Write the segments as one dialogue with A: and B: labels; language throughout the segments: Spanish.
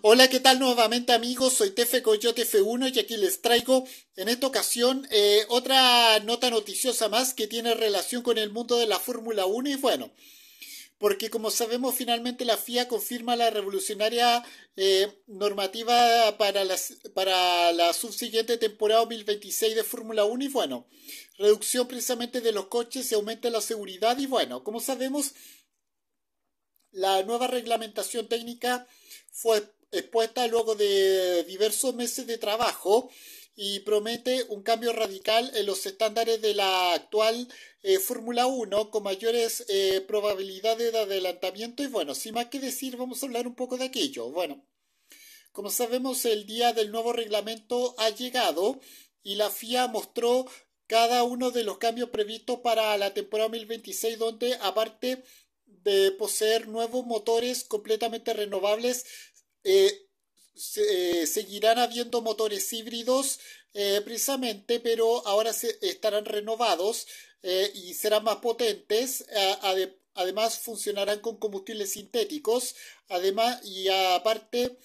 A: Hola, ¿qué tal nuevamente amigos? Soy Tefe Coyote F1 y aquí les traigo en esta ocasión eh, otra nota noticiosa más que tiene relación con el mundo de la Fórmula 1 y bueno, porque como sabemos finalmente la FIA confirma la revolucionaria eh, normativa para, las, para la subsiguiente temporada 2026 de Fórmula 1 y bueno, reducción precisamente de los coches y aumenta la seguridad y bueno, como sabemos la nueva reglamentación técnica fue expuesta luego de diversos meses de trabajo y promete un cambio radical en los estándares de la actual eh, Fórmula 1 con mayores eh, probabilidades de adelantamiento y bueno, sin más que decir vamos a hablar un poco de aquello. Bueno, como sabemos el día del nuevo reglamento ha llegado y la FIA mostró cada uno de los cambios previstos para la temporada 2026 donde aparte de poseer nuevos motores completamente renovables eh, eh, seguirán habiendo motores híbridos eh, precisamente, pero ahora se, estarán renovados y serán más potentes. además, funcionarán con combustibles sintéticos. Además, y aparte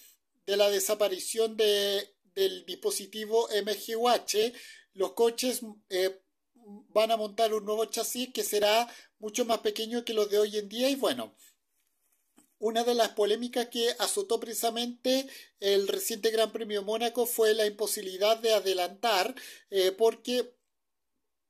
A: de la desaparición de, del dispositivo MGUH, los coches van a montar un nuevo chasis que será mucho más pequeño que los de hoy en día y bueno, una de las polémicas que azotó precisamente el reciente Gran Premio Mónaco fue la imposibilidad de adelantar eh, porque,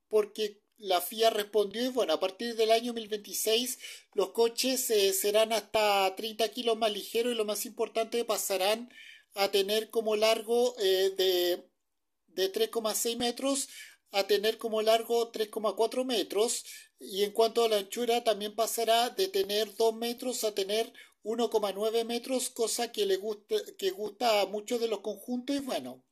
A: porque la FIA respondió y bueno, a partir del año 2026 los coches eh, serán hasta 30 kilos más ligeros y lo más importante pasarán a tener como largo eh, de, de 3,6 metros a tener como largo 3,4 metros y en cuanto a la anchura también pasará de tener 2 metros a tener 1,9 metros, cosa que le gusta, que gusta a muchos de los conjuntos y bueno,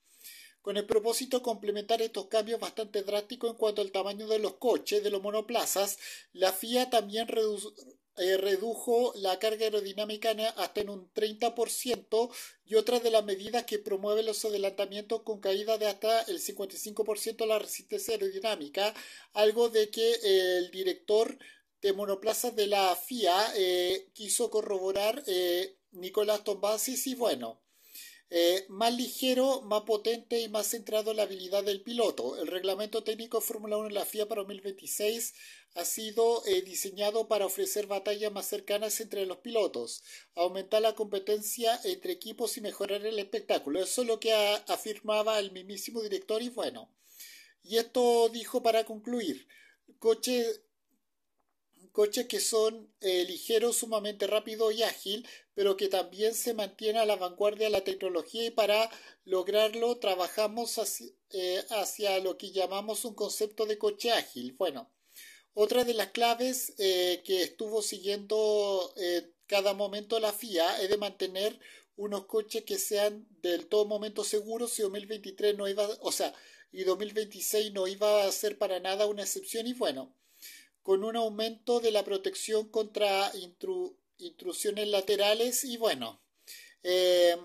A: con el propósito de complementar estos cambios bastante drásticos en cuanto al tamaño de los coches, de los monoplazas, la FIA también redujo, eh, redujo la carga aerodinámica hasta en un 30% y otra de las medidas que promueve los adelantamientos con caída de hasta el 55% de la resistencia aerodinámica, algo de que eh, el director de monoplazas de la FIA eh, quiso corroborar Nicolás Tombasis y bueno. Eh, más ligero, más potente y más centrado en la habilidad del piloto. El reglamento técnico Fórmula 1 en la FIA para 2026 ha sido eh, diseñado para ofrecer batallas más cercanas entre los pilotos, aumentar la competencia entre equipos y mejorar el espectáculo. Eso es lo que afirmaba el mismísimo director y bueno. Y esto dijo para concluir. Coche coches que son eh, ligeros, sumamente rápidos y ágil, pero que también se mantiene a la vanguardia de la tecnología y para lograrlo trabajamos eh, hacia, lo que llamamos un concepto de coche ágil. Bueno, otra de las claves eh, que estuvo siguiendo cada momento la FIA es de mantener unos coches que sean del todo momento seguros y 2023 no iba, o sea, y 2026 no iba a ser para nada una excepción y bueno, con un aumento de la protección contra intrusiones laterales y bueno, eh,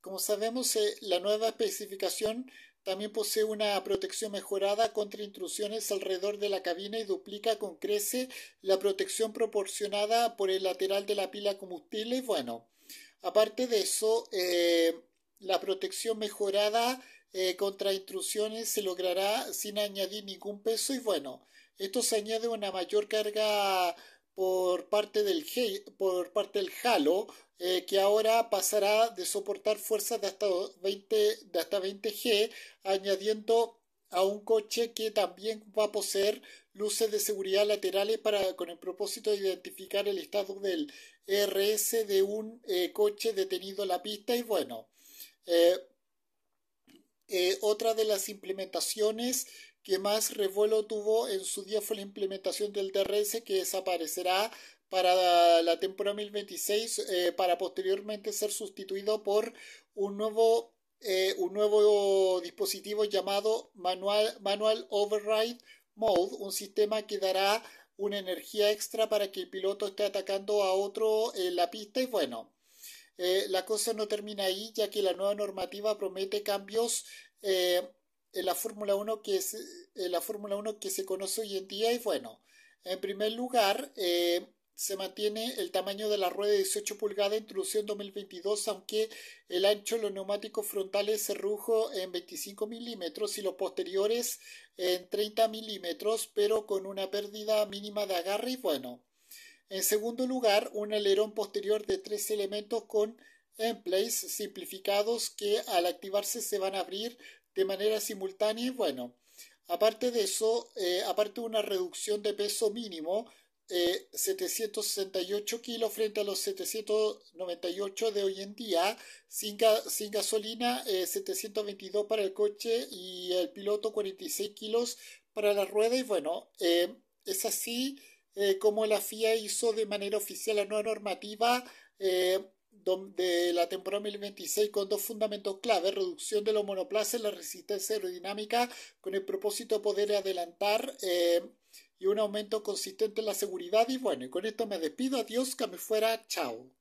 A: como sabemos eh, la nueva especificación también posee una protección mejorada contra intrusiones alrededor de la cabina y duplica con crece la protección proporcionada por el lateral de la pila combustible. Bueno, aparte de eso, eh, la protección mejorada contra intrusiones se logrará sin añadir ningún peso y bueno, esto se añade una mayor carga por parte del, por parte del halo, eh, que ahora pasará de soportar fuerzas de hasta, 20, de hasta g añadiendo a un coche que también va a poseer luces de seguridad laterales para, con el propósito de identificar el estado del RS de un eh, coche detenido en la pista. Y bueno, eh, otra de las implementaciones que más revuelo tuvo en su día fue la implementación del DRS que desaparecerá para la temporada 2026 eh, para posteriormente ser sustituido por un nuevo eh, un nuevo dispositivo llamado manual, manual override mode un sistema que dará una energía extra para que el piloto esté atacando a otro en la pista y bueno eh, la cosa no termina ahí ya que la nueva normativa promete cambios en la Fórmula 1 que se, la Fórmula que se conoce hoy en día y bueno, en primer lugar, eh, se mantiene el tamaño de la rueda de 18 pulgadas ...introducción 2022, aunque el ancho de los neumáticos frontales se redujo en 25 milímetros y los posteriores en 30 milímetros, pero con una pérdida mínima de agarre y bueno. En segundo lugar, un alerón posterior de tres elementos con emplays simplificados que al activarse se van a abrir de manera simultánea y bueno, aparte de eso, eh, aparte de una reducción de peso mínimo, 768 eh, kilos frente a los 798 de hoy en día, sin, gasolina 722 eh, para el coche y el piloto 46 kilos para la rueda y bueno, es así como la FIA hizo de manera oficial la nueva normativa de la temporada 2026 con dos fundamentos clave, reducción de los monoplazas la resistencia aerodinámica con el propósito de poder adelantar eh, y un aumento consistente en la seguridad y bueno, con esto me despido, adiós, que me fuera, chao.